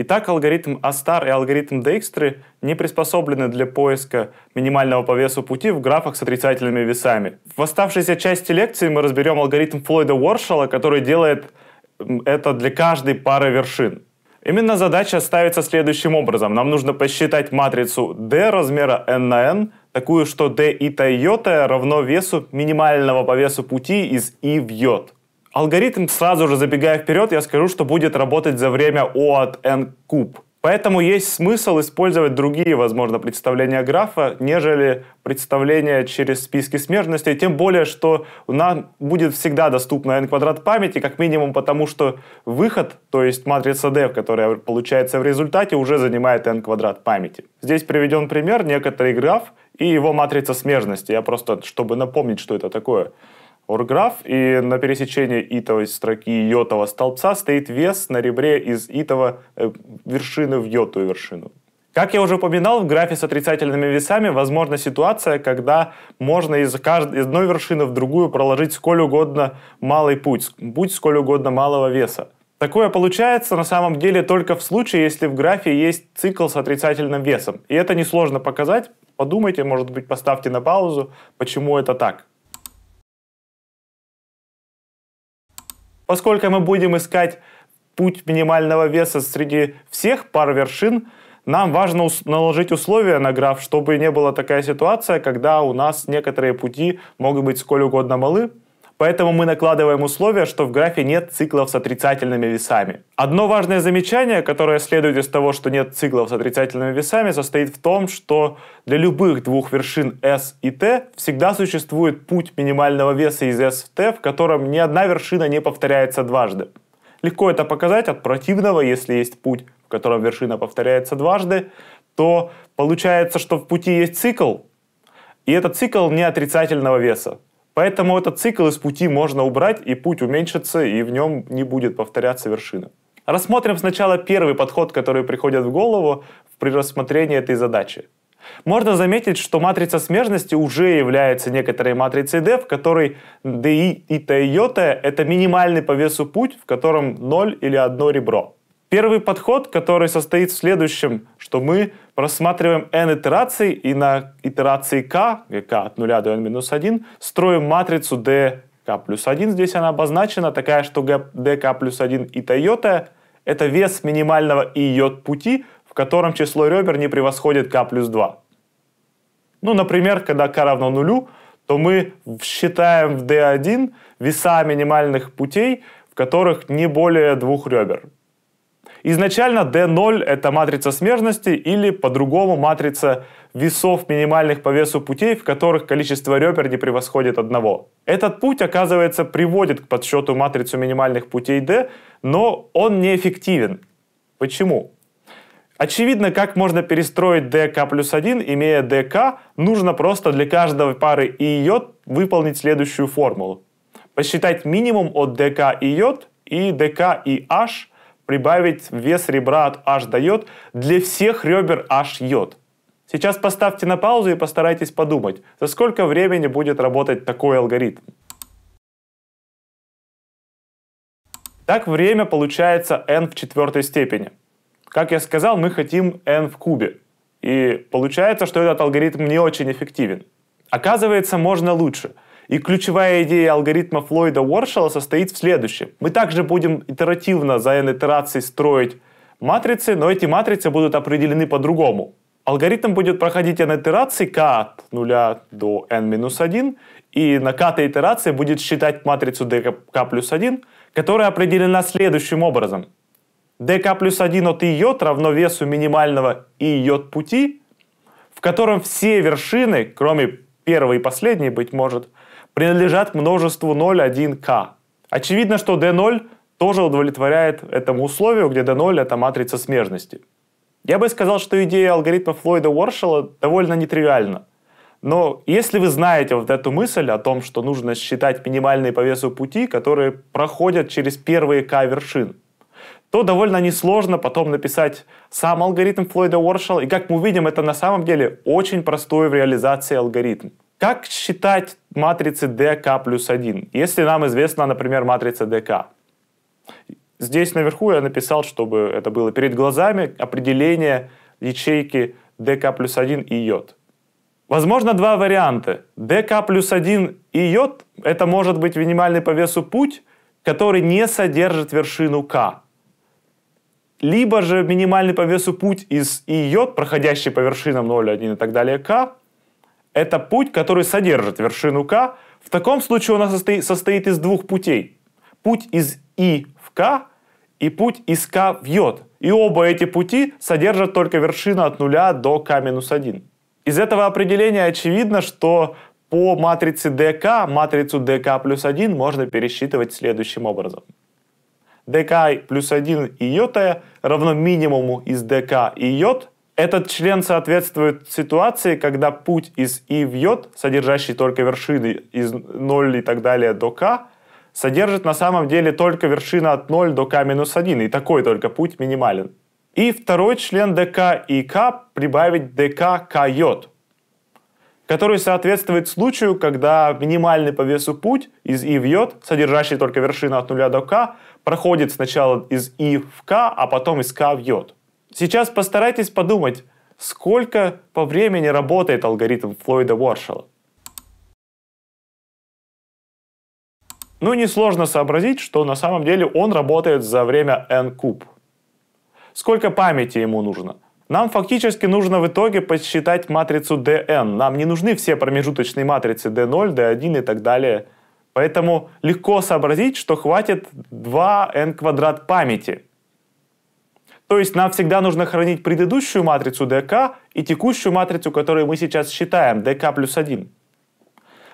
Итак, алгоритм ASTAR и алгоритм Дейкстры не приспособлены для поиска минимального по весу пути в графах с отрицательными весами. В оставшейся части лекции мы разберем алгоритм Флойда Уоршала, который делает это для каждой пары вершин. Именно задача ставится следующим образом. Нам нужно посчитать матрицу D размера n на n, такую, что D и та равно весу минимального по весу пути из i в йод. Алгоритм, сразу же забегая вперед, я скажу, что будет работать за время O от n куб. Поэтому есть смысл использовать другие, возможно, представления графа, нежели представления через списки смежностей, тем более, что у нас будет всегда доступна n квадрат памяти, как минимум потому, что выход, то есть матрица D, которая получается в результате, уже занимает n квадрат памяти. Здесь приведен пример, некоторый граф и его матрица смежности. Я просто, чтобы напомнить, что это такое орграф, и на пересечении итовой строки и йотового столбца стоит вес на ребре из итова э, вершины в йотую вершину. Как я уже упоминал, в графе с отрицательными весами возможна ситуация, когда можно из, кажд... из одной вершины в другую проложить сколь угодно малый путь, путь сколь угодно малого веса. Такое получается на самом деле только в случае, если в графе есть цикл с отрицательным весом. И это несложно показать. Подумайте, может быть, поставьте на паузу, почему это так. Поскольку мы будем искать путь минимального веса среди всех пар вершин, нам важно наложить условия на граф, чтобы не была такая ситуация, когда у нас некоторые пути могут быть сколь угодно малы, Поэтому мы накладываем условие, что в графе нет циклов с отрицательными весами. Одно важное замечание, которое следует из того, что нет циклов с отрицательными весами, состоит в том, что для любых двух вершин S и T всегда существует путь минимального веса из S в T, в котором ни одна вершина не повторяется дважды. Легко это показать от противного, если есть путь, в котором вершина повторяется дважды, то получается, что в пути есть цикл, и этот цикл не отрицательного веса. Поэтому этот цикл из пути можно убрать, и путь уменьшится, и в нем не будет повторяться вершина. Рассмотрим сначала первый подход, который приходит в голову при рассмотрении этой задачи. Можно заметить, что матрица смежности уже является некоторой матрицей D, в которой DI и и йота — это минимальный по весу путь, в котором 0 или 1 ребро. Первый подход, который состоит в следующем, что мы просматриваем n итераций и на итерации k, k от 0 до n-1, строим матрицу d k плюс 1. Здесь она обозначена, такая, что d k плюс 1 и тойота — это вес минимального и йод пути, в котором число ребер не превосходит k плюс 2. Ну, например, когда k равно нулю, то мы считаем в d1 веса минимальных путей, в которых не более двух ребер. Изначально D0 это матрица смежности или по-другому матрица весов минимальных по весу путей, в которых количество ребер не превосходит одного. Этот путь, оказывается, приводит к подсчету матрицу минимальных путей D, но он неэффективен. Почему? Очевидно, как можно перестроить dk плюс 1, имея dk, нужно просто для каждой пары и йод выполнить следующую формулу. Посчитать минимум от dk и йод и dk и h – прибавить вес ребра от H дает, для всех ребер H йод. Сейчас поставьте на паузу и постарайтесь подумать, за сколько времени будет работать такой алгоритм. Так время получается n в четвертой степени. Как я сказал, мы хотим n в кубе. И получается, что этот алгоритм не очень эффективен. Оказывается, можно лучше — и ключевая идея алгоритма Флойда Уоршела состоит в следующем. Мы также будем итеративно за n итераций строить матрицы, но эти матрицы будут определены по-другому. Алгоритм будет проходить n итераций k от 0 до n-1, и на k итерации будет считать матрицу dk плюс 1, которая определена следующим образом. dk плюс 1 от i йод равно весу минимального и йод пути, в котором все вершины, кроме первой и последней, быть может, принадлежат к множеству 0, 1, k. Очевидно, что d0 тоже удовлетворяет этому условию, где d0 — это матрица смежности. Я бы сказал, что идея алгоритма Флойда Уоршела довольно нетривиальна. Но если вы знаете вот эту мысль о том, что нужно считать минимальные по весу пути, которые проходят через первые k вершин, то довольно несложно потом написать сам алгоритм Флойда Уоршела. И как мы увидим, это на самом деле очень простой в реализации алгоритм. Как считать матрицы dk плюс 1, если нам известна, например, матрица dk? Здесь наверху я написал, чтобы это было перед глазами, определение ячейки dk плюс 1 и йод. Возможно, два варианта. dk плюс 1 и йод — это может быть минимальный по весу путь, который не содержит вершину k. Либо же минимальный по весу путь из и йод, проходящий по вершинам 0, 1 и так далее, k — это путь, который содержит вершину К. В таком случае у нас состоит, состоит из двух путей. Путь из И в К и путь из К в йод. И оба эти пути содержат только вершина от 0 до k-1. Из этого определения очевидно, что по матрице ДК матрицу ДК плюс 1 можно пересчитывать следующим образом. ДК плюс 1 и йотая равно минимуму из ДК и йод – этот член соответствует ситуации, когда путь из и в йод, содержащий только вершины из 0 и так далее до К, содержит на самом деле только вершина от 0 до К минус 1 и такой только путь минимален. И второй член dk и k прибавить dk k йод, который соответствует случаю, когда минимальный по весу путь из и в йод, содержащий только вершину от 0 до К, проходит сначала из и в К, а потом из К в йод. Сейчас постарайтесь подумать, сколько по времени работает алгоритм Флойда Уоршела. Ну, несложно сообразить, что на самом деле он работает за время n куб. Сколько памяти ему нужно? Нам фактически нужно в итоге подсчитать матрицу dn. Нам не нужны все промежуточные матрицы d0, d1 и так далее. Поэтому легко сообразить, что хватит 2n квадрат памяти – то есть нам всегда нужно хранить предыдущую матрицу dk и текущую матрицу, которую мы сейчас считаем, dk плюс 1.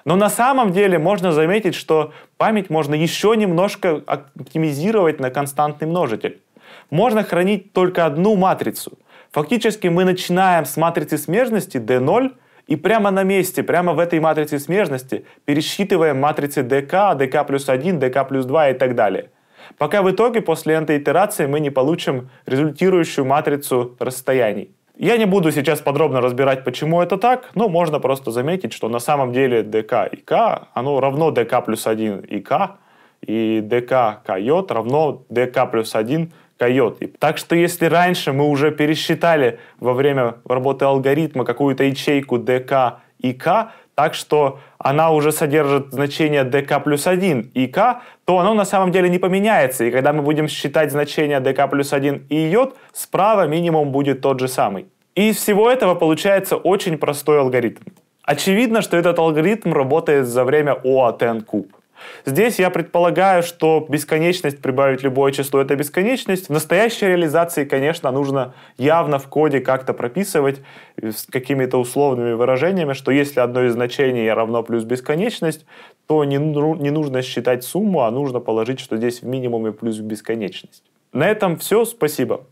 Но на самом деле можно заметить, что память можно еще немножко оптимизировать на константный множитель. Можно хранить только одну матрицу. Фактически мы начинаем с матрицы смежности d0 и прямо на месте, прямо в этой матрице смежности пересчитываем матрицы dk, dk плюс 1, dk плюс 2 и так далее пока в итоге после этой итерации мы не получим результирующую матрицу расстояний. Я не буду сейчас подробно разбирать, почему это так, но можно просто заметить, что на самом деле dk и k, оно равно dk плюс 1 и k, и dk койот равно dk плюс 1 койот. так что если раньше мы уже пересчитали во время работы алгоритма какую-то ячейку dk и k, так что она уже содержит значение dk плюс 1 и k, то оно на самом деле не поменяется. И когда мы будем считать значение dk плюс 1 и йод, справа минимум будет тот же самый. И из всего этого получается очень простой алгоритм. Очевидно, что этот алгоритм работает за время O от n куб. Здесь я предполагаю, что бесконечность прибавить любое число — это бесконечность. В настоящей реализации, конечно, нужно явно в коде как-то прописывать э, с какими-то условными выражениями, что если одно из значений равно плюс бесконечность, то не, не нужно считать сумму, а нужно положить, что здесь в минимуме плюс бесконечность. На этом все. Спасибо.